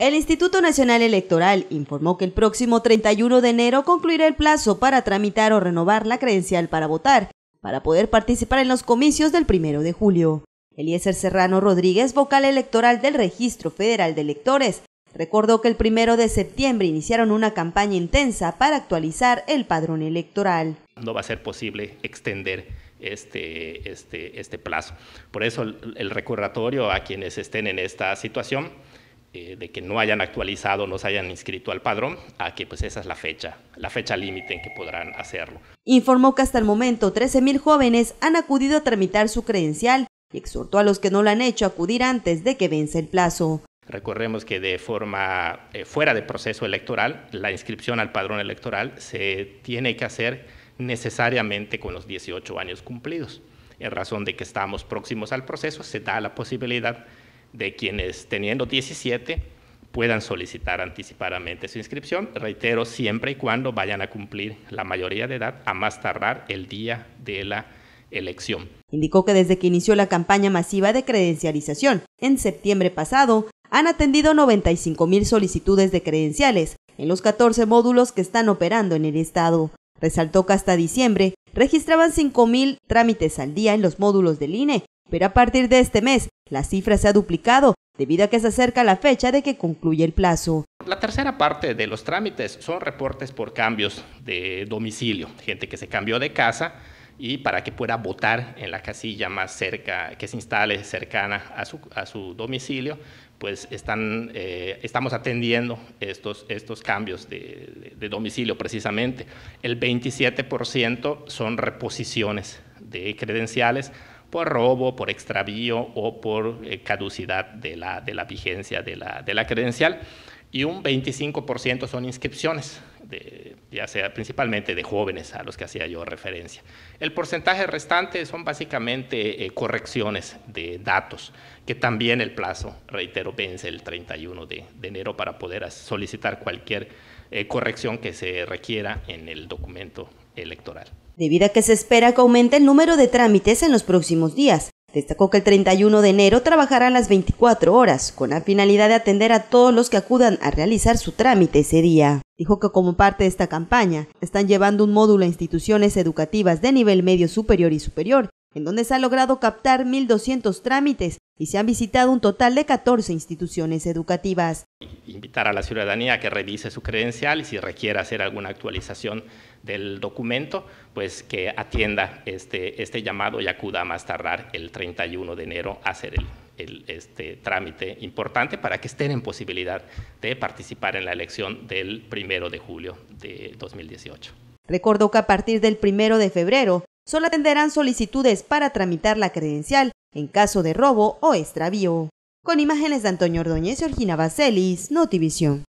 El Instituto Nacional Electoral informó que el próximo 31 de enero concluirá el plazo para tramitar o renovar la credencial para votar, para poder participar en los comicios del 1 de julio. Eliezer Serrano Rodríguez, vocal electoral del Registro Federal de Electores, recordó que el 1 de septiembre iniciaron una campaña intensa para actualizar el padrón electoral. No va a ser posible extender este, este, este plazo. Por eso el, el recordatorio a quienes estén en esta situación eh, de que no hayan actualizado, no se hayan inscrito al padrón, a que pues esa es la fecha, la fecha límite en que podrán hacerlo. Informó que hasta el momento 13.000 jóvenes han acudido a tramitar su credencial y exhortó a los que no lo han hecho a acudir antes de que vence el plazo. Recordemos que de forma eh, fuera de proceso electoral, la inscripción al padrón electoral se tiene que hacer necesariamente con los 18 años cumplidos. En razón de que estamos próximos al proceso, se da la posibilidad de quienes teniendo 17 puedan solicitar anticipadamente su inscripción, reitero, siempre y cuando vayan a cumplir la mayoría de edad a más tardar el día de la elección. Indicó que desde que inició la campaña masiva de credencialización, en septiembre pasado, han atendido 95 mil solicitudes de credenciales en los 14 módulos que están operando en el estado. Resaltó que hasta diciembre registraban 5 mil trámites al día en los módulos del INE pero a partir de este mes la cifra se ha duplicado debido a que se acerca la fecha de que concluye el plazo. La tercera parte de los trámites son reportes por cambios de domicilio, gente que se cambió de casa y para que pueda votar en la casilla más cerca, que se instale cercana a su, domicilio, pues están, eh, estamos atendiendo estos, estos cambios de, de domicilio precisamente. El 27% son reposiciones de credenciales por robo, por extravío o por eh, caducidad de la, vigencia de la, credencial y un 25% son inscripciones, ya sea principalmente de jóvenes a los que hacía yo referencia. El porcentaje restante son básicamente eh, correcciones de datos, que también el plazo, reitero, vence el 31 de, enero para poder solicitar cualquier eh, corrección que se requiera en el documento electoral debido a que se espera que aumente el número de trámites en los próximos días. Destacó que el 31 de enero trabajará las 24 horas, con la finalidad de atender a todos los que acudan a realizar su trámite ese día. Dijo que como parte de esta campaña, están llevando un módulo a instituciones educativas de nivel medio superior y superior, en donde se ha logrado captar 1.200 trámites y se han visitado un total de 14 instituciones educativas. Invitar a la ciudadanía a que revise su credencial y si requiere hacer alguna actualización del documento, pues que atienda este, este llamado y acuda a más tardar el 31 de enero a hacer el, este trámite importante para que estén en posibilidad de participar en la elección del primero de julio de 2018. Recordó que a partir del primero de febrero solo atenderán solicitudes para tramitar la credencial en caso de robo o extravío. Con imágenes de Antonio Ordoñez y Orgina Baselis, Notivisión.